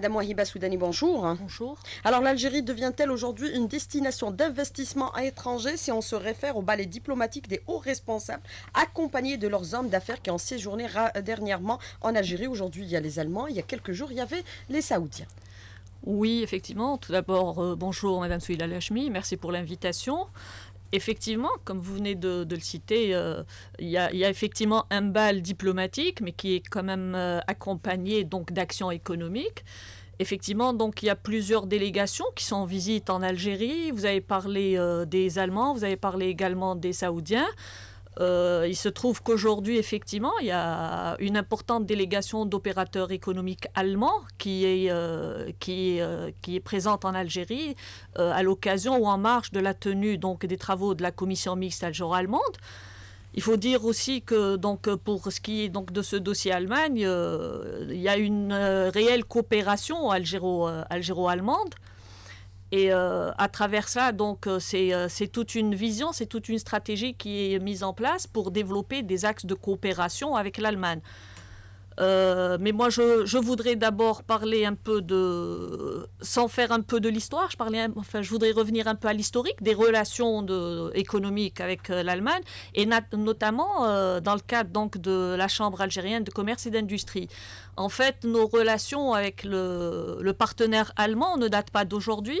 Madame Wahiba Soudani, bonjour. Bonjour. Alors l'Algérie devient-elle aujourd'hui une destination d'investissement à étranger si on se réfère au ballet diplomatique des hauts responsables accompagnés de leurs hommes d'affaires qui ont séjourné dernièrement en Algérie Aujourd'hui, il y a les Allemands, il y a quelques jours, il y avait les Saoudiens. Oui, effectivement. Tout d'abord, euh, bonjour Madame Souila Lachmi, merci pour l'invitation effectivement, comme vous venez de, le citer, euh, il y, a effectivement un bal diplomatique, mais qui est quand même euh, accompagné donc d'actions économiques. Effectivement, donc il y a plusieurs délégations qui sont en visite en Algérie. Vous avez parlé euh, des Allemands, vous avez parlé également des Saoudiens. Euh, il se trouve qu'aujourd'hui, effectivement, il y a une importante délégation d'opérateurs économiques allemands qui est, euh, euh, présente en Algérie à l'occasion ou en marge de la tenue donc, des travaux de la commission mixte algéro-allemande. Il faut dire aussi que pour ce qui est de ce dossier Allemagne, il y a une réelle coopération algéro-allemande. algéro allemande et euh, à travers ça, donc, euh, euh, c'est toute une vision, c'est toute une stratégie qui est mise en place pour développer des axes de coopération avec l'Allemagne. mais moi, je, voudrais d'abord parler un peu de, sans faire un peu de l'histoire, je, voudrais revenir un peu à l'historique des relations de, économiques avec l'Allemagne, et notamment dans le cadre donc, de la Chambre algérienne de commerce et d'industrie. En fait, nos relations avec le, partenaire allemand ne datent pas d'aujourd'hui.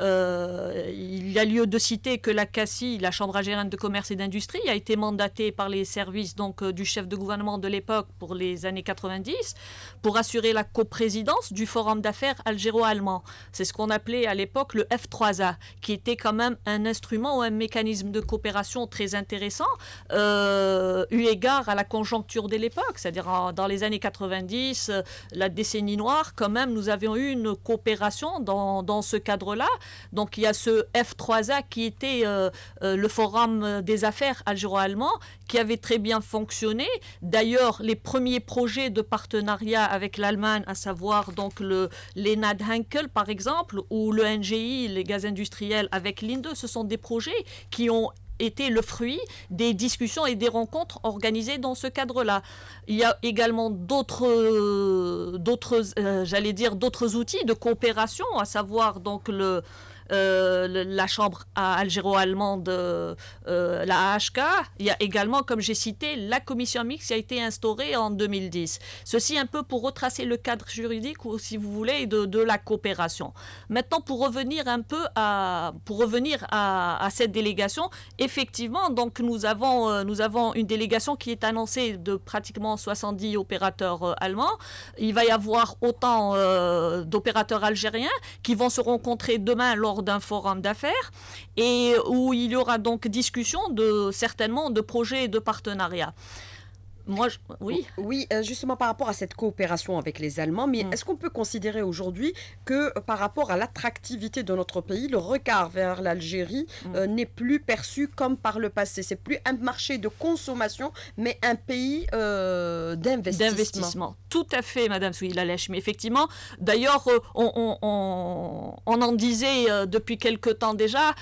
Euh, il y a lieu de citer que la CACI, la Chambre algérienne de commerce et d'industrie, a été mandatée par les services donc, euh, du chef de gouvernement de l'époque pour les années 90 pour assurer la coprésidence du forum d'affaires algéro-allemand. C'est ce qu'on appelait à l'époque le F3A, qui était quand même un instrument ou un mécanisme de coopération très intéressant, euh, eu égard à la conjoncture de l'époque, c'est-à-dire dans les années 90 euh, la décennie noire, quand même, nous avions eu une coopération dans, ce cadre-là. Donc il y a ce F3A qui était euh, euh, le forum des affaires algéro-allemand, qui avait très bien fonctionné. D'ailleurs, les premiers projets de partenariat avec l'Allemagne, à savoir donc le l'ENAD Henkel par exemple, ou le NGI, les gaz industriels avec l'INDE, ce sont des projets qui ont était le fruit des discussions et des rencontres organisées dans ce cadre-là. Il y a également d'autres, d'autres, euh, j'allais dire, d'autres outils de coopération, à savoir donc le, euh, la chambre algéro-allemande, euh, euh, la AHK. Il y a également, comme j'ai cité, la commission mixte qui a été instaurée en 2010. Ceci un peu pour retracer le cadre juridique, ou si vous voulez, de, la coopération. Maintenant, pour revenir un peu à, pour revenir à, cette délégation, effectivement, donc nous avons, nous avons une délégation qui est annoncée de pratiquement 70 opérateurs allemands. Il va y avoir autant d'opérateurs algériens qui vont se rencontrer demain lors d'un forum d'affaires et où il y aura donc discussion de certainement de projets et de partenariats. Moi, oui. Oui, euh, justement par rapport à cette coopération avec les Allemands, mais mm. est-ce qu'on peut considérer aujourd'hui que euh, par rapport à l'attractivité de notre pays, le regard vers l'Algérie mm. euh, n'est plus perçu comme par le passé C'est plus un marché de consommation, mais un pays d'investissement. Tout à fait, Madame Souilalèche. Mais effectivement, d'ailleurs, on, en disait depuis quelque temps déjà,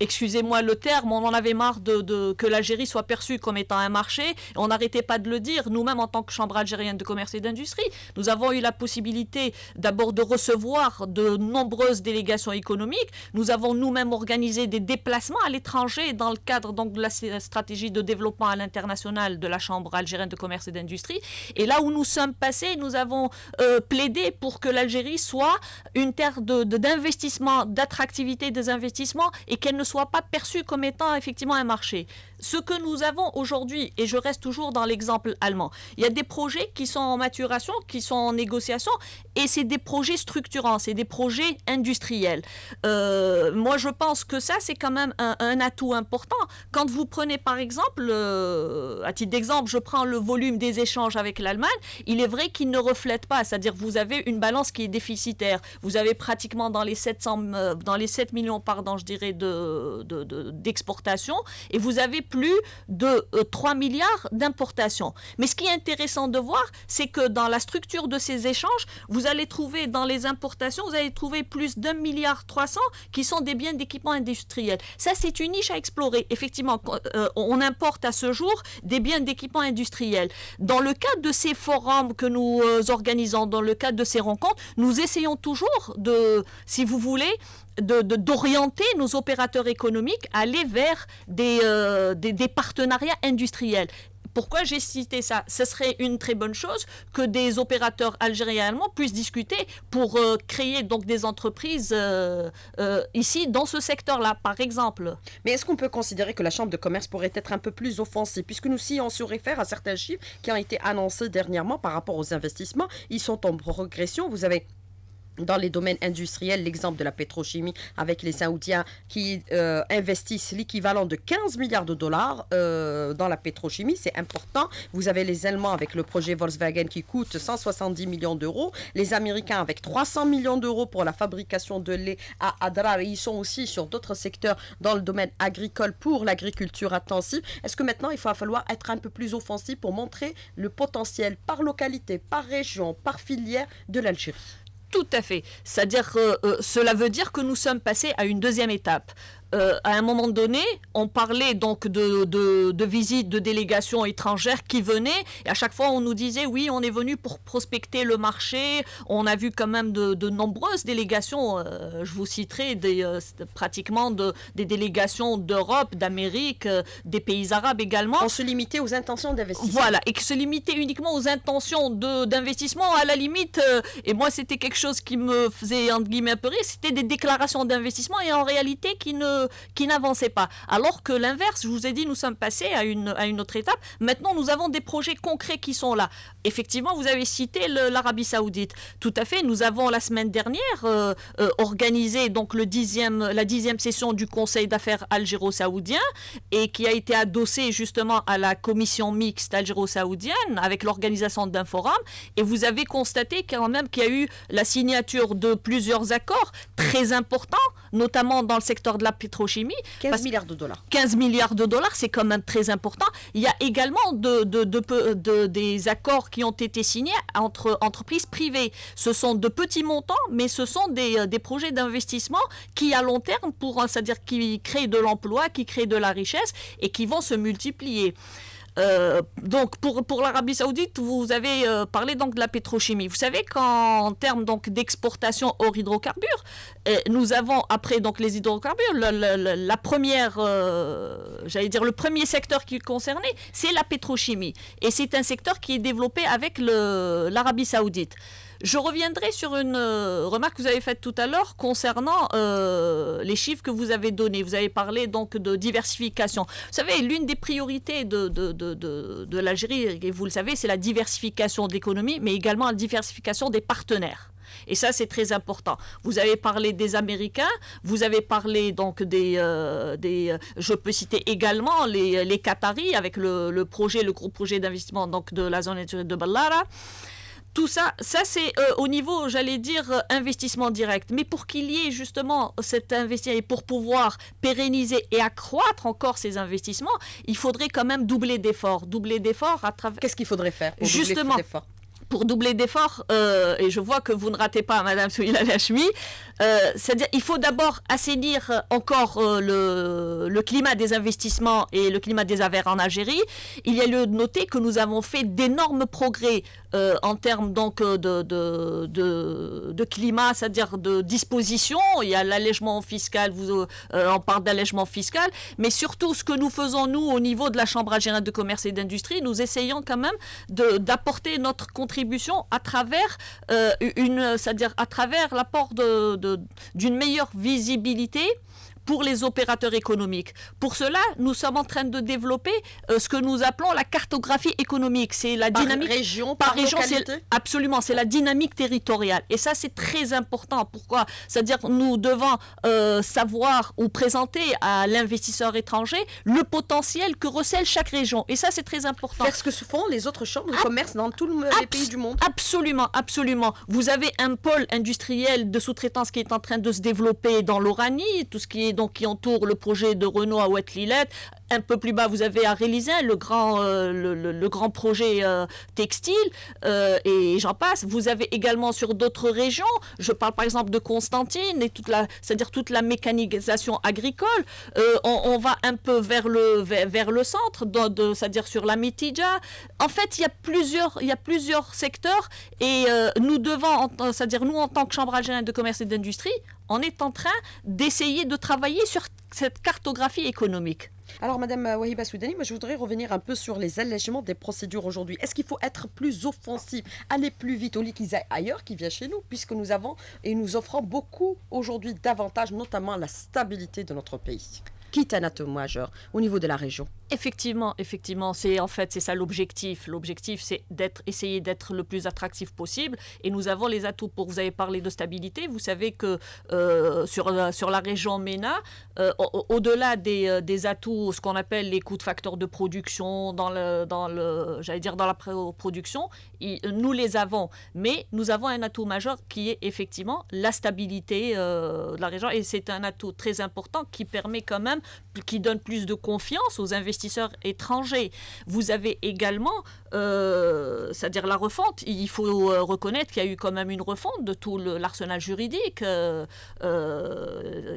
excusez-moi le terme, on en avait marre de, que l'Algérie soit perçue comme étant un marché. On n'arrêtait pas de le dire, nous-mêmes en tant que Chambre algérienne de commerce et d'industrie, nous avons eu la possibilité d'abord de recevoir de nombreuses délégations économiques. Nous avons nous-mêmes organisé des déplacements à l'étranger dans le cadre donc, de la stratégie de développement à l'international de la Chambre algérienne de commerce et d'industrie. Et là où nous sommes passés, nous avons euh, plaidé pour que l'Algérie soit une terre d'investissement, d'attractivité des investissements et qu'elle ne soit pas perçue comme étant effectivement un marché. Ce que nous avons aujourd'hui, et je reste toujours dans l'exemple allemand, il y a des projets qui sont en maturation, qui sont en négociation, et c'est des projets structurants, c'est des projets industriels. Euh, moi, je pense que ça, c'est quand même un, atout important. Quand vous prenez, par exemple, euh, à titre d'exemple, je prends le volume des échanges avec l'Allemagne, il est vrai qu'il ne reflète pas, c'est-à-dire vous avez une balance qui est déficitaire. Vous avez pratiquement dans les 700, euh, dans les 7 millions, pardon, je dirais, de, de, et vous avez plus de 3 euh, milliards d'importations. Mais ce qui est intéressant de voir, c'est que dans la structure de ces échanges, vous allez trouver dans les importations, vous allez trouver plus d'un milliard 300 qui sont des biens d'équipement industriel. Ça, c'est une niche à explorer. Effectivement, euh, on importe à ce jour des biens d'équipement industriel. Dans le cadre de ces forums que nous euh, organisons, dans le cadre de ces rencontres, nous essayons toujours de, si vous voulez, d'orienter de, nos opérateurs économiques à aller vers euh, des, des, partenariats industriels. Pourquoi j'ai cité ça Ce serait une très bonne chose que des opérateurs algériens et allemands puissent discuter pour euh, créer donc des entreprises euh, ici dans ce secteur-là, par exemple. Mais est-ce qu'on peut considérer que la Chambre de commerce pourrait être un peu plus offensive Puisque nous, si on se réfère à certains chiffres qui ont été annoncés dernièrement par rapport aux investissements, ils sont en progression. Vous avez dans les domaines industriels, l'exemple de la pétrochimie avec les Saoudiens qui euh, investissent l'équivalent de 15 milliards de dollars euh, dans la pétrochimie, c'est important. Vous avez les Allemands avec le projet Volkswagen qui coûte 170 millions d'euros, les Américains avec 300 millions d'euros pour la fabrication de lait à Adrar. Et ils sont aussi sur d'autres secteurs dans le domaine agricole pour l'agriculture intensive. Est-ce que maintenant il va falloir être un peu plus offensif pour montrer le potentiel par localité, par région, par filière de l'Algérie tout à fait. C'est-à-dire euh, euh, cela veut dire que nous sommes passés à une deuxième étape. Euh, à un moment donné, on parlait donc de, de, visites de délégations étrangères qui venaient, et à chaque fois on nous disait oui, on est venu pour prospecter le marché, on a vu quand même de, nombreuses délégations, euh, je vous citerai des, euh, pratiquement des délégations d'Europe, d'Amérique, des pays arabes également. On se limitait aux intentions d'investissement. Voilà, et que se limitait uniquement aux intentions d'investissement, à la limite, et moi c'était quelque chose qui me faisait entre guillemets un peu rire, c'était des déclarations d'investissement et en réalité qui ne qui n'avançaient pas. Alors que l'inverse, je vous ai dit, nous sommes passés à une, une autre étape. Maintenant, nous avons des projets concrets qui sont là. Effectivement, vous avez cité l'Arabie saoudite. Tout à fait, nous avons la semaine dernière euh, euh, organisé donc, le la dixième session du Conseil d'affaires algéro-saoudien et qui a été adossée justement à la commission mixte algéro-saoudienne avec l'organisation d'un forum. Et vous avez constaté quand même qu'il y a eu la signature de plusieurs accords très importants, notamment dans le secteur de la 15 milliards de dollars. 15 milliards de dollars, c'est quand même très important. Il y a également des accords qui ont été signés entre entreprises privées. Ce sont de petits montants, mais ce sont des, euh, projets d'investissement qui, à long terme, pour, euh, c'est-à-dire qui créent de l'emploi, qui créent de la richesse et qui vont se multiplier. Euh, donc pour, pour l'Arabie Saoudite, vous avez euh, parlé donc de la pétrochimie. Vous savez qu'en termes donc d'exportation hors hydrocarbures, euh, nous avons après donc les hydrocarbures la, première, j'allais dire le premier secteur qui est concerné, c'est la pétrochimie et c'est un secteur qui est développé avec l'Arabie Saoudite. Je reviendrai sur une euh, remarque que vous avez faite tout à l'heure concernant euh, les chiffres que vous avez donnés. Vous avez parlé donc de diversification. Vous savez, l'une des priorités de, l'Algérie, et vous le savez, c'est la diversification de l'économie, mais également la diversification des partenaires. Et ça, c'est très important. Vous avez parlé des Américains, vous avez parlé donc des... Euh, je peux citer également les, Qataris avec le, projet, le gros projet d'investissement donc de la zone naturelle de Ballara tout ça, ça c'est euh, au niveau, j'allais dire, euh, investissement direct. Mais pour qu'il y ait justement cet investissement et pour pouvoir pérenniser et accroître encore ces investissements, il faudrait quand même doubler d'efforts. Doubler d'efforts à travers. Qu'est-ce qu'il faudrait faire Justement, pour doubler d'efforts, euh, et je vois que vous ne ratez pas, Madame Souila Lachmi, euh, c'est-à-dire il faut d'abord assainir encore euh, le, climat des investissements et le climat des affaires en Algérie. Il y a lieu de noter que nous avons fait d'énormes progrès en termes donc de, de, climat, c'est-à-dire de disposition. Il y a l'allègement fiscal, vous, on parle d'allègement fiscal, mais surtout ce que nous faisons, nous, au niveau de la Chambre algérienne de commerce et d'industrie, nous essayons quand même d'apporter notre contribution à travers euh, à travers l'apport d'une de, meilleure visibilité pour les opérateurs économiques. Pour cela, nous sommes en train de développer euh, ce que nous appelons la cartographie économique. C'est la par dynamique région, par, par région, absolument, c'est la dynamique territoriale. Et ça, c'est très important. Pourquoi C'est-à-dire nous devons euh, savoir ou présenter à l'investisseur étranger le potentiel que recèle chaque région. Et ça, c'est très important. Faire ce que font les autres chambres de commerce dans tous les pays du monde. Absolument, absolument. Vous avez un pôle industriel de sous-traitance qui est en train de se développer dans l'Oranie, tout ce qui est donc, qui entoure le projet de Renault à Ouattelillette, un peu plus bas, vous avez à réaliser hein, le grand, euh, le, grand projet euh, textile, euh, et j'en passe. Vous avez également sur d'autres régions, je parle par exemple de Constantine, et toute c'est-à-dire toute la mécanisation agricole, on, va un peu vers le, vers, le centre, c'est-à-dire sur la Mitidja. En fait, il y a plusieurs, il y a plusieurs secteurs, et nous devons, c'est-à-dire nous en tant que Chambre algérienne de commerce et d'industrie, on est en train d'essayer de travailler sur cette cartographie économique. Alors, Madame Wahiba Soudani, je voudrais revenir un peu sur les allègements des procédures aujourd'hui. Est-ce qu'il faut être plus offensif, aller plus vite au lieu ailleurs, qui vient chez nous, puisque nous avons et nous offrons beaucoup aujourd'hui davantage, notamment la stabilité de notre pays quitte un atout majeur au niveau de la région. Effectivement, effectivement, c'est en fait c'est ça l'objectif. L'objectif c'est d'être d'être le plus attractif possible et nous avons les atouts pour vous avez parlé de stabilité, vous savez que euh, sur la, sur la région MENA euh, au-delà des, euh, des, atouts ce qu'on appelle les coûts de facteurs de production dans le dans le j'allais dire dans la production, nous les avons, mais nous avons un atout majeur qui est effectivement la stabilité de la région et c'est un atout très important qui permet quand même time qui donne plus de confiance aux investisseurs étrangers. Vous avez également, euh, c'est-à-dire la refonte, il faut euh, reconnaître qu'il y a eu quand même une refonte de tout l'arsenal juridique euh,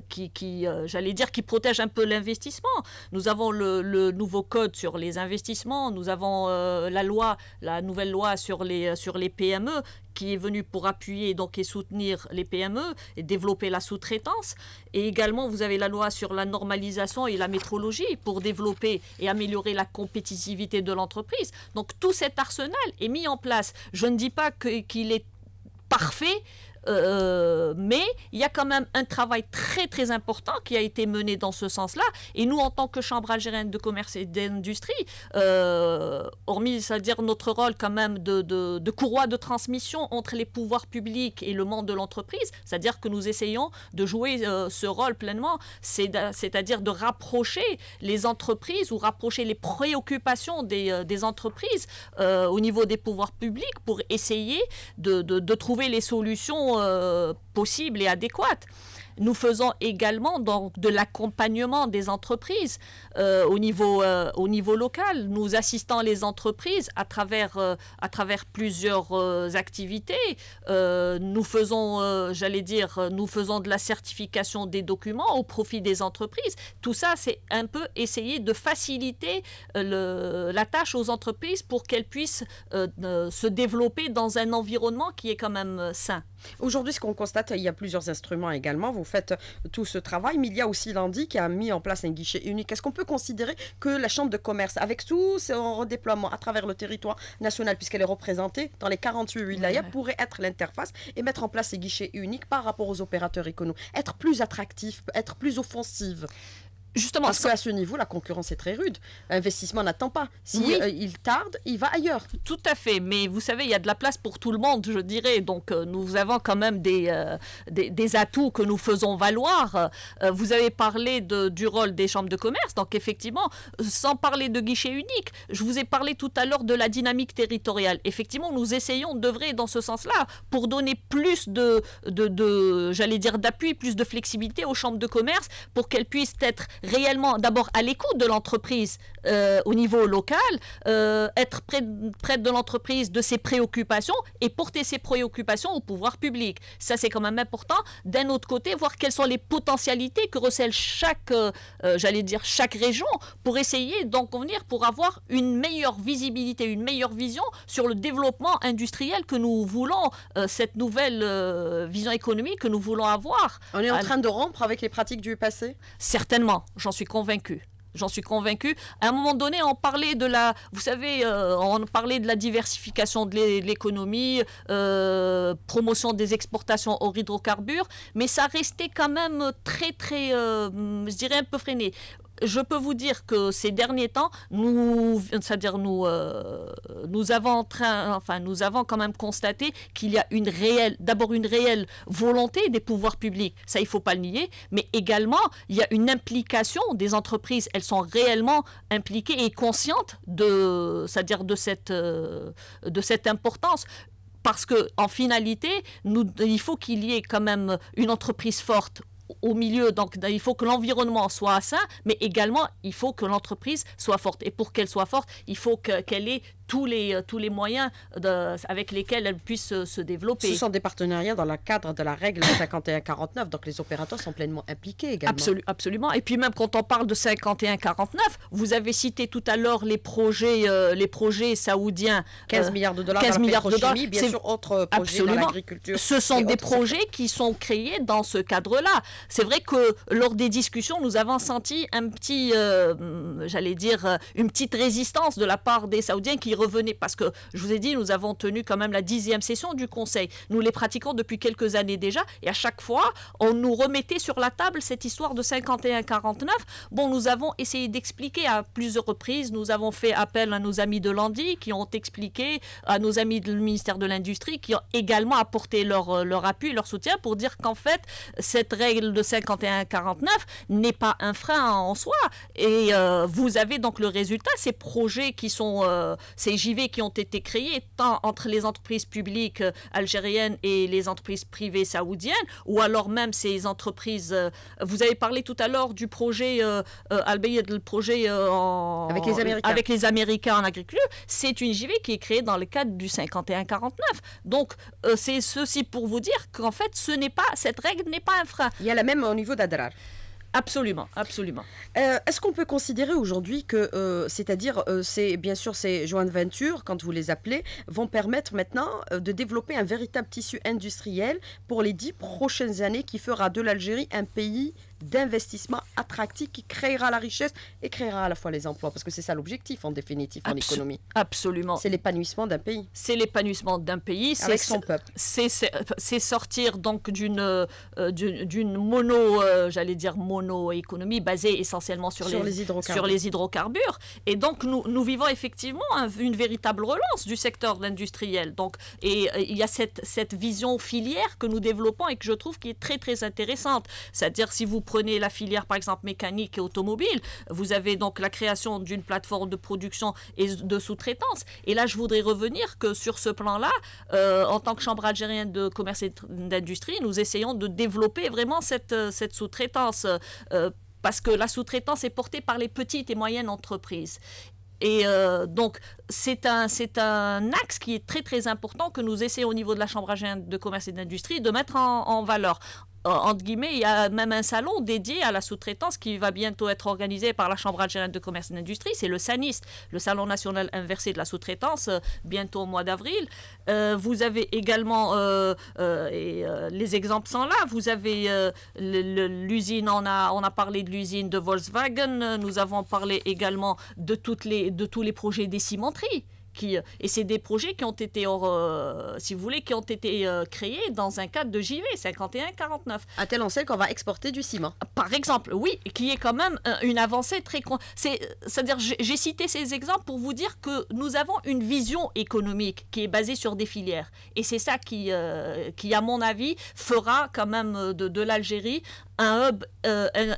qui, j'allais dire, qui protège un peu l'investissement. Nous avons le, le, nouveau code sur les investissements, nous avons la loi, la nouvelle loi sur les, sur les PME qui est venue pour appuyer donc et soutenir les PME et développer la sous-traitance. Et également, vous avez la loi sur la normalisation la métrologie pour développer et améliorer la compétitivité de l'entreprise. Donc tout cet arsenal est mis en place. Je ne dis pas qu'il est parfait, euh, euh, mais il y a quand même un travail très très important qui a été mené dans ce sens-là. Et nous, en tant que Chambre algérienne de commerce et d'industrie, euh, hormis, c'est-à-dire notre rôle quand même de, de, de, courroie de transmission entre les pouvoirs publics et le monde de l'entreprise, c'est-à-dire que nous essayons de jouer ce rôle pleinement, c'est-à-dire de rapprocher les entreprises ou rapprocher les préoccupations des, des entreprises au niveau des pouvoirs publics pour essayer de, de trouver les solutions euh, possibles et adéquates. Nous faisons également donc de l'accompagnement des entreprises euh, au, niveau, euh, au niveau local. Nous assistons les entreprises à travers, à travers plusieurs activités. nous faisons, j'allais dire, nous faisons de la certification des documents au profit des entreprises. Tout ça, c'est un peu essayer de faciliter le, la tâche aux entreprises pour qu'elles puissent se développer dans un environnement qui est quand même sain. Aujourd'hui, ce qu'on constate, il y a plusieurs instruments également. Vous faites tout ce travail, mais il y a aussi l'ANDI qui a mis en place un guichet unique. Est-ce qu'on peut considérer que la Chambre de commerce, avec tout son redéploiement à travers le territoire national, puisqu'elle est représentée dans les 48 wilayas, ouais, pourrait être l'interface et mettre en place ces guichets uniques par rapport aux opérateurs économiques, être plus attractif, être plus offensive Justement, parce qu'à ce niveau, la concurrence est très rude. L'investissement n'attend pas. Si euh, il tarde, il va ailleurs. Tout à fait. Mais vous savez, il y a de la place pour tout le monde, je dirais. Donc, euh, nous avons quand même euh, des, des, atouts que nous faisons valoir. vous avez parlé du rôle des chambres de commerce. Donc, effectivement, sans parler de guichet unique, je vous ai parlé tout à l'heure de la dynamique territoriale. Effectivement, nous essayons d'œuvrer dans ce sens-là pour donner plus de, de, de j'allais dire, d'appui, plus de flexibilité aux chambres de commerce pour qu'elles puissent être réellement d'abord à l'écoute de l'entreprise euh, au niveau local, euh, être près, près de l'entreprise, de ses préoccupations et porter ses préoccupations au pouvoir public. Ça, c'est quand même important. D'un autre côté, voir quelles sont les potentialités que recèle chaque, euh, j'allais dire, chaque région pour essayer d'en convenir, pour avoir une meilleure visibilité, une meilleure vision sur le développement industriel que nous voulons, cette nouvelle vision économique que nous voulons avoir. On est en train de rompre avec les pratiques du passé Certainement, J'en suis convaincu. J'en suis convaincu. À un moment donné, on parlait de la, vous savez, euh, on de la diversification de l'économie, euh, promotion des exportations aux hydrocarbures, mais ça restait quand même très, très, euh, je dirais un peu freiné je peux vous dire que ces derniers temps, nous, dire nous, euh, nous avons train, enfin, nous avons quand même constaté qu'il y a une réelle, d'abord une réelle volonté des pouvoirs publics, ça il faut pas le nier, mais également il y a une implication des entreprises, elles sont réellement impliquées et conscientes de, à dire de cette, euh, de cette importance parce qu'en finalité, il faut qu'il y ait quand même une entreprise forte au milieu. Donc, il faut que l'environnement soit sain, mais également, il faut que l'entreprise soit forte. Et pour qu'elle soit forte, il faut qu'elle ait tous les, euh, tous les moyens avec lesquels elles puissent se développer. Ce sont des partenariats dans le cadre de la règle 51-49, donc les opérateurs sont pleinement impliqués également. absolument. Et puis même quand on parle de 51-49, vous avez cité tout à l'heure les projets, euh, les projets saoudiens. 15 euh, milliards de dollars 15 milliards de dollars, bien sûr, autres projets dans l'agriculture. Ce sont des projets qui sont créés dans ce cadre-là. C'est vrai que lors des discussions, nous avons senti un petit, j'allais dire, une petite résistance de la part des Saoudiens qui revenez parce que je vous ai dit, nous avons tenu quand même la dixième session du Conseil. Nous les pratiquons depuis quelques années déjà et à chaque fois, on nous remettait sur la table cette histoire de 51-49. Bon, nous avons essayé d'expliquer à plusieurs reprises, nous avons fait appel à nos amis de l'Andy qui ont expliqué, à nos amis du ministère de l'Industrie qui ont également apporté leur, euh, leur appui, leur soutien pour dire qu'en fait, cette règle de 51-49 n'est pas un frein en soi. Et euh, vous avez donc le résultat, ces projets qui sont... Euh, ces JV qui ont été créés tant entre les entreprises publiques euh, algériennes et les entreprises privées saoudiennes, ou alors même ces entreprises. Euh, vous avez parlé tout à l'heure du projet euh, Albayed, le projet avec, les Américains. avec les Américains en agriculture. C'est une JV qui est créée dans le cadre du 51-49. Donc, c'est ceci pour vous dire qu'en fait, ce n'est pas cette règle n'est pas un frein. Il y a la même au niveau d'Adrar. Absolument, absolument. Euh, est-ce qu'on peut considérer aujourd'hui que, euh, c'est-à-dire, euh, bien sûr ces joint ventures quand vous les appelez, vont permettre maintenant de développer un véritable tissu industriel pour les dix prochaines années qui fera de l'Algérie un pays d'investissement attractif qui créera la richesse et créera à la fois les emplois, parce que c'est ça l'objectif en définitive en économie. Absolument. C'est l'épanouissement d'un pays. C'est l'épanouissement d'un pays. Avec son peuple. C'est sortir donc d'une euh, euh, d'une mono, euh, j'allais dire mono-économie basée essentiellement sur, les, hydrocarbures. sur les hydrocarbures. Et donc nous, nous vivons effectivement une véritable relance du secteur industriel. Donc, et il y a cette, cette vision filière que nous développons et que je trouve qui est très très intéressante. C'est-à-dire si vous prenez la filière par exemple mécanique et automobile, vous avez donc la création d'une plateforme de production et de sous-traitance. Et là, je voudrais revenir que sur ce plan-là, euh, en tant que Chambre algérienne de commerce et d'industrie, nous essayons de développer vraiment cette, euh, cette sous-traitance. Euh, parce que la sous-traitance est portée par les petites et moyennes entreprises. Et donc, c'est un, c'est un axe qui est très très important que nous essayons au niveau de la Chambre algérienne de commerce et d'industrie de mettre en valeur entre guillemets, il y a même un salon dédié à la sous-traitance qui va bientôt être organisé par la Chambre algérienne de commerce et d'industrie. C'est le SANIS, le Salon national inversé de la sous-traitance, euh, bientôt au mois d'avril. Euh, vous avez également, euh, et, les exemples sont là, vous avez l'usine, on a, on a parlé de l'usine de Volkswagen, nous avons parlé également de, toutes les, de tous les projets des cimenteries et c'est des projets qui ont été, euh, si vous voulez, qui ont été euh, créés dans un cadre de JV 51-49. À tel enseigne qu'on va exporter du ciment. Par exemple, oui, qui est quand même euh, une avancée très... C'est-à-dire, j'ai cité ces exemples pour vous dire que nous avons une vision économique qui est basée sur des filières. Et c'est ça qui, qui, à mon avis, fera quand même de, l'Algérie un hub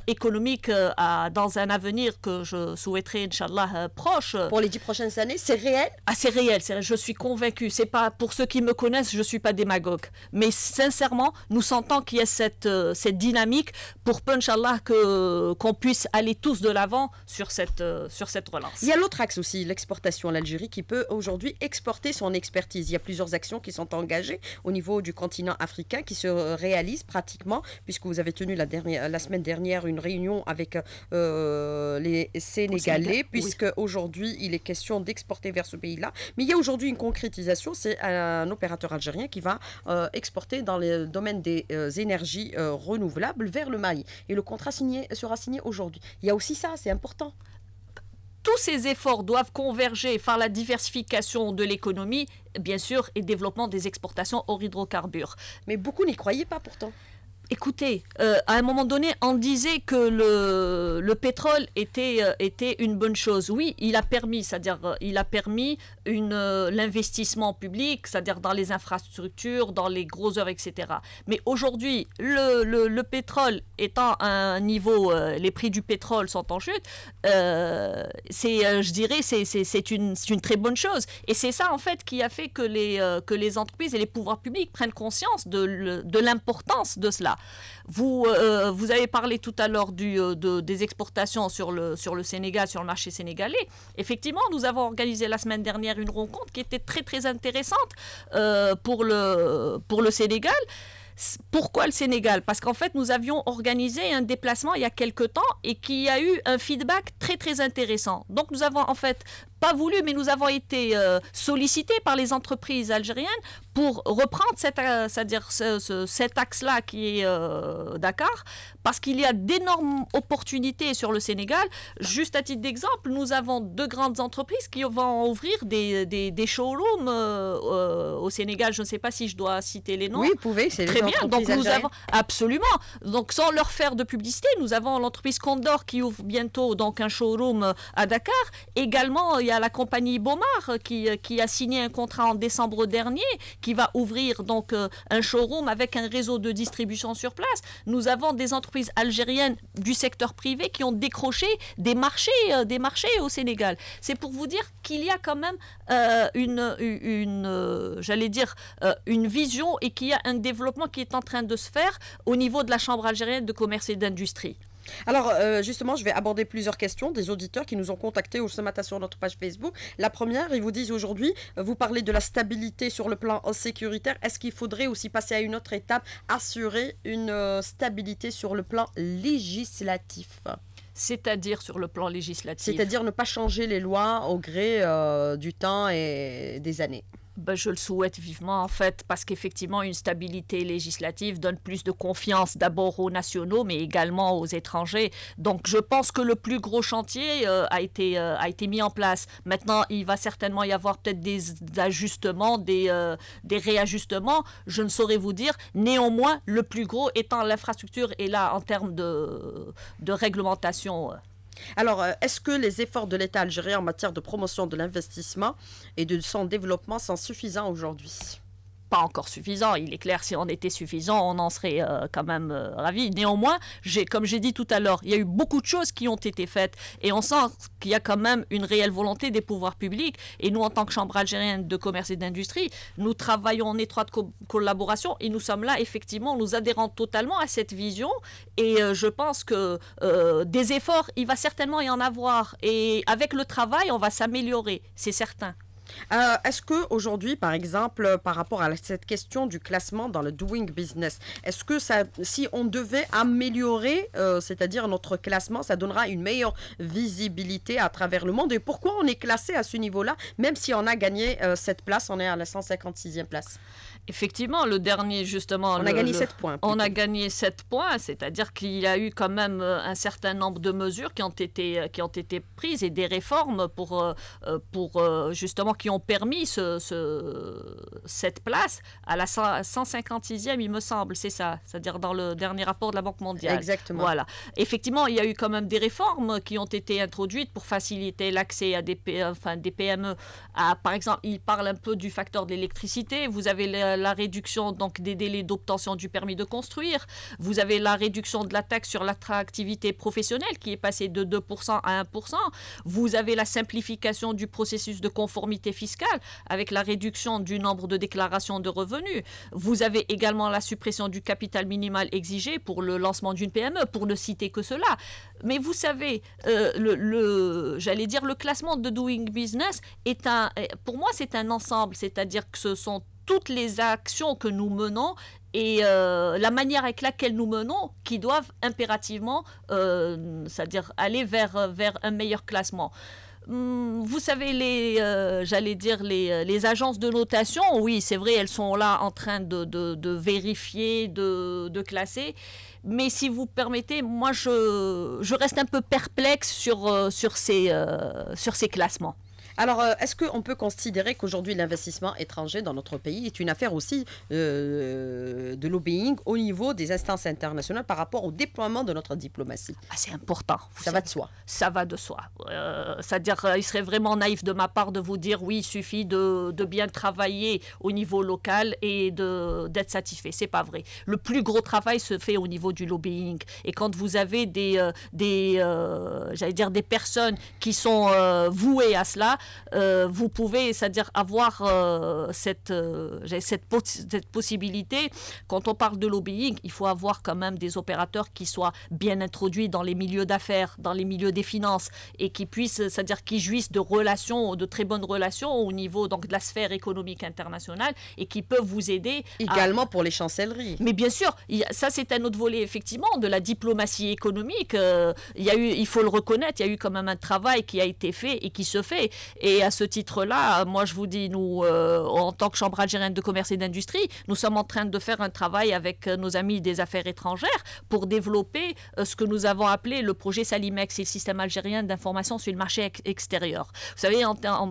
économique à, dans un avenir que je souhaiterais, Inch'Allah, proche. Pour les dix prochaines années, c'est réel ah, réel, je suis convaincue. C'est pas pour ceux qui me connaissent, je suis pas démagogue. Mais sincèrement, nous sentons qu'il y a cette, euh, cette dynamique pour punchallah que qu'on puisse aller tous de l'avant sur cette, euh, sur cette relance. Il y a l'autre axe aussi, l'exportation. L'Algérie qui peut aujourd'hui exporter son expertise. Il y a plusieurs actions qui sont engagées au niveau du continent africain qui se réalisent pratiquement, puisque vous avez tenu la, dernière, la semaine dernière une réunion avec euh, les Sénégalais, puisque aujourd'hui il est question d'exporter vers ce pays mais il y a aujourd'hui une concrétisation, c'est un opérateur algérien qui va euh, exporter dans le domaine des euh, énergies euh, renouvelables vers le Mali. Et le contrat signé sera signé aujourd'hui. Il y a aussi ça, c'est important tous ces efforts doivent converger par la diversification de l'économie, bien sûr, et développement des exportations hors hydrocarbures. Mais beaucoup n'y croyaient pas pourtant. Écoutez, euh, à un moment donné, on disait que le, le pétrole était, euh, était une bonne chose. Oui, il a permis, c'est-à-dire euh, il a permis une euh, l'investissement public, c'est-à-dire dans les infrastructures, dans les gros heures etc. Mais aujourd'hui, le, le, pétrole étant à un niveau, euh, les prix du pétrole sont en chute, euh, c'est, je dirais, c'est, une, une, très bonne chose. Et c'est ça, en fait, qui a fait que les, que les entreprises et les pouvoirs publics prennent conscience de, de l'importance de cela. Vous, vous avez parlé tout à l'heure du, de, des exportations sur le, sur le Sénégal, sur le marché sénégalais. Effectivement, nous avons organisé la semaine dernière une rencontre qui était très très intéressante euh, pour, le, pour le Sénégal. Pourquoi le Sénégal Parce qu'en fait, nous avions organisé un déplacement il y a quelque temps et qui a eu un feedback très très intéressant. Donc nous avons en fait pas voulu, mais nous avons été euh, sollicités par les entreprises algériennes pour reprendre cette, euh, c'est-à-dire cet axe-là qui est euh, Dakar, parce qu'il y a d'énormes opportunités sur le Sénégal. Juste à titre d'exemple, nous avons deux grandes entreprises qui vont ouvrir des, des, des showrooms au Sénégal. Je ne sais pas si je dois citer les noms. Oui, vous pouvez, c'est très les bien. Donc nous avons absolument. Donc sans leur faire de publicité, nous avons l'entreprise Condor qui ouvre bientôt donc un showroom à Dakar. Également il y a la compagnie Bomar euh, euh, qui, a signé un contrat en décembre dernier, qui va ouvrir donc euh, un showroom avec un réseau de distribution sur place. Nous avons des entreprises algériennes du secteur privé qui ont décroché des marchés, des marchés au Sénégal. C'est pour vous dire qu'il y a quand même une, j'allais dire, une vision et qu'il y a un développement qui est en train de se faire au niveau de la Chambre algérienne de commerce et d'industrie. Alors, euh, justement, je vais aborder plusieurs questions des auditeurs qui nous ont contactés ce matin sur notre page Facebook. La première, ils vous disent aujourd'hui, euh, vous parlez de la stabilité sur le plan sécuritaire. Est-ce qu'il faudrait aussi passer à une autre étape, assurer une euh, stabilité sur le plan législatif c'est-à-dire sur le plan législatif. C'est-à-dire ne pas changer les lois au gré du temps et des années. Bah, je le souhaite vivement, en fait, parce qu'effectivement, une stabilité législative donne plus de confiance d'abord aux nationaux, mais également aux étrangers. Donc, je pense que le plus gros chantier euh, a, été, euh, a été mis en place. Maintenant, il va certainement y avoir peut-être des ajustements, des, euh, des réajustements. Je ne saurais vous dire. Néanmoins, le plus gros étant l'infrastructure et là, en termes de, de réglementation. Alors, euh, est-ce que les efforts de l'État algérien en matière de promotion de l'investissement et de son développement sont suffisants aujourd'hui pas encore suffisant. Il est clair, si on était suffisant, on en serait euh, quand même ravis. Euh, ravi. Néanmoins, comme j'ai dit tout à l'heure, il y a eu beaucoup de choses qui ont été faites et on sent qu'il y a quand même une réelle volonté des pouvoirs publics. Et nous, en tant que Chambre algérienne de commerce et d'industrie, nous travaillons en étroite collaboration et nous sommes là, effectivement, nous adhérons totalement à cette vision. Et euh, je pense que des efforts, il va certainement y en avoir. Et avec le travail, on va s'améliorer, c'est certain. Euh, est-ce que aujourd'hui, par exemple, euh, par rapport à cette question du classement dans le doing business, est-ce que si on devait améliorer, euh, c'est-à-dire notre classement, ça donnera une meilleure visibilité à travers le monde Et pourquoi on est classé à ce niveau-là, même si on a gagné cette place, on est à la 156e place Effectivement, le dernier, justement. On a gagné 7 points. On a gagné 7 points, c'est-à-dire qu'il y a eu quand même euh, un certain nombre de mesures qui ont été, euh, qui ont été prises et des réformes pour, euh, pour justement qui ont permis ce, cette place à la 156e, il me semble, c'est ça, c'est-à-dire dans le dernier rapport de la Banque mondiale. Exactement. Voilà. Effectivement, il y a eu quand même des réformes qui ont été introduites pour faciliter l'accès à des, enfin, des PME. À, ah, par exemple, il parle un peu du facteur de l'électricité. Vous avez euh, la réduction donc, des délais d'obtention du permis de construire. Vous avez la réduction de la taxe sur l'attractivité professionnelle qui est passée de 2% à 1%. Vous avez la simplification du processus de conformité fiscale avec la réduction du nombre de déclarations de revenus. Vous avez également la suppression du capital minimal exigé pour le lancement d'une PME, pour ne citer que cela. Mais vous savez, euh, j'allais dire, le classement de Doing Business est un, pour moi, c'est un ensemble, c'est-à-dire que ce sont toutes les actions que nous menons et euh, la manière avec laquelle nous menons qui doivent impérativement, euh, c'est-à-dire aller vers, vers un meilleur classement. Hum, vous savez, les, euh, j'allais dire, les, agences de notation, oui, c'est vrai, elles sont là en train de, vérifier, de, de, classer. Mais si vous permettez, moi, je, je reste un peu perplexe sur, sur, ces, sur ces classements. Alors, euh, est-ce qu'on peut considérer qu'aujourd'hui l'investissement étranger dans notre pays est une affaire aussi euh, de lobbying au niveau des instances internationales par rapport au déploiement de notre diplomatie ah, C'est important. ça va de soi. Ça va de soi. Euh, c'est-à-dire, il serait vraiment naïf de ma part de vous dire oui, il suffit de, bien travailler au niveau local et d'être satisfait. n'est pas vrai. Le plus gros travail se fait au niveau du lobbying. Et quand vous avez des, des j'allais dire des personnes qui sont vouées à cela, euh, vous pouvez, c'est-à-dire avoir euh, cette, euh, cette, possibilité. Quand on parle de lobbying, il faut avoir quand même des opérateurs qui soient bien introduits dans les milieux d'affaires, dans les milieux des finances, et qui puissent, c'est-à-dire qui jouissent de relations, de très bonnes relations au niveau donc, de la sphère économique internationale, et qui peuvent vous aider. Également pour les chancelleries. Mais bien sûr, ça c'est un autre volet, effectivement, de la diplomatie économique. il, y a eu, il faut le reconnaître, il y a eu quand même un travail qui a été fait et qui se fait. Et à ce titre-là, moi je vous dis, nous, euh, en tant que Chambre algérienne de commerce et d'industrie, nous sommes en train de faire un travail avec euh, nos amis des affaires étrangères pour développer euh, ce que nous avons appelé le projet Salimex, et le système algérien d'information sur le marché extérieur. Vous savez,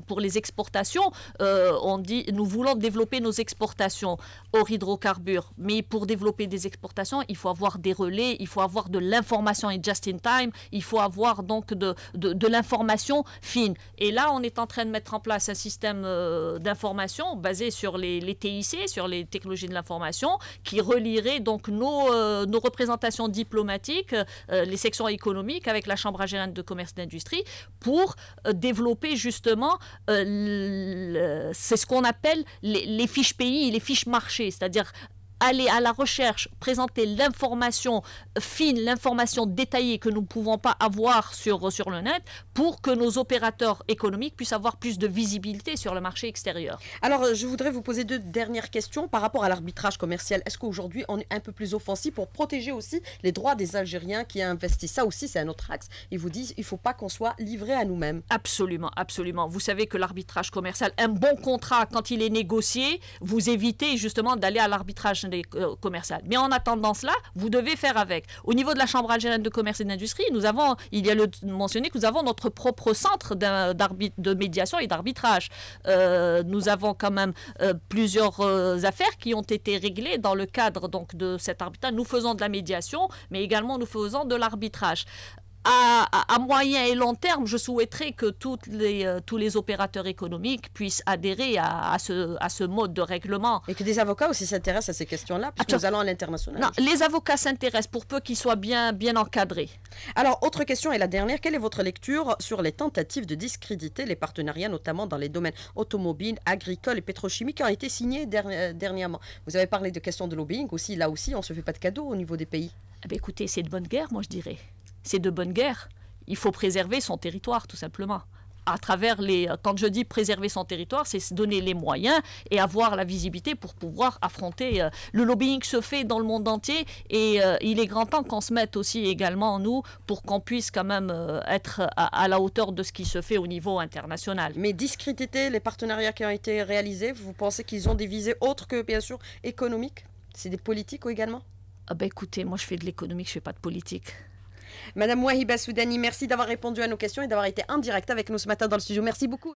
pour les exportations, on dit, nous voulons développer nos exportations hors hydrocarbures, mais pour développer des exportations, il faut avoir des relais, il faut avoir de l'information et just in time, il faut avoir donc de, de, de l'information fine. Et là, on est en train de mettre en place un système euh, d'information basé sur les, TIC, sur les technologies de l'information, qui relierait donc nos, euh, représentations diplomatiques, euh, les sections économiques avec la Chambre algérienne de commerce et d'industrie, pour développer justement, c'est ce qu'on appelle les, les, fiches pays, les fiches marchés, c'est-à-dire aller à la recherche, présenter l'information fine, l'information détaillée que nous ne pouvons pas avoir sur, sur le net pour que nos opérateurs économiques puissent avoir plus de visibilité sur le marché extérieur. Alors, euh, je voudrais vous poser deux dernières questions par rapport à l'arbitrage commercial. Est-ce qu'aujourd'hui, on est un peu plus offensif pour protéger aussi les droits des Algériens qui investissent Ça aussi, c'est un autre axe. Ils vous disent, il ne faut pas qu'on soit livré à nous-mêmes. Absolument, absolument. Vous savez que l'arbitrage commercial, un bon contrat, quand il est négocié, vous évitez justement d'aller à l'arbitrage euh, mais en attendant cela, vous devez faire avec. Au niveau de la Chambre algérienne de commerce et d'industrie, nous avons, il y a le mentionné que nous avons notre propre centre de médiation et d'arbitrage. Euh, nous avons quand même euh, plusieurs affaires qui ont été réglées dans le cadre donc de cet arbitrage. Nous faisons de la médiation, mais également nous faisons de l'arbitrage à, moyen et long terme, je souhaiterais que les, euh, tous les opérateurs économiques puissent adhérer à, ce, mode de règlement. Et que des avocats aussi s'intéressent à ces questions-là, puisque nous allons à l'international. Non, les avocats s'intéressent pour peu qu'ils soient bien, bien encadrés. Alors, autre question et la dernière, quelle est votre lecture sur les tentatives de discréditer les partenariats, notamment dans les domaines automobiles, agricoles et pétrochimiques qui ont été signés euh, dernièrement Vous avez parlé de questions de lobbying aussi, là aussi, on ne se fait pas de cadeaux au niveau des pays. Eh écoutez, c'est de bonne guerre, moi je dirais c'est de bonne guerre. Il faut préserver son territoire, tout simplement. À travers les, euh, quand je dis préserver son territoire, c'est se donner les moyens et avoir la visibilité pour pouvoir affronter. Euh, le lobbying se fait dans le monde entier et euh, il est grand temps qu'on se mette aussi également nous pour qu'on puisse quand même être à, la hauteur de ce qui se fait au niveau international. Mais discréditer les partenariats qui ont été réalisés, vous pensez qu'ils ont des visées autres que bien sûr économiques C'est des politiques également ah ben, écoutez, moi je fais de l'économique, je ne fais pas de politique. Madame Wahiba Soudani, merci d'avoir répondu à nos questions et d'avoir été en direct avec nous ce matin dans le studio. Merci beaucoup.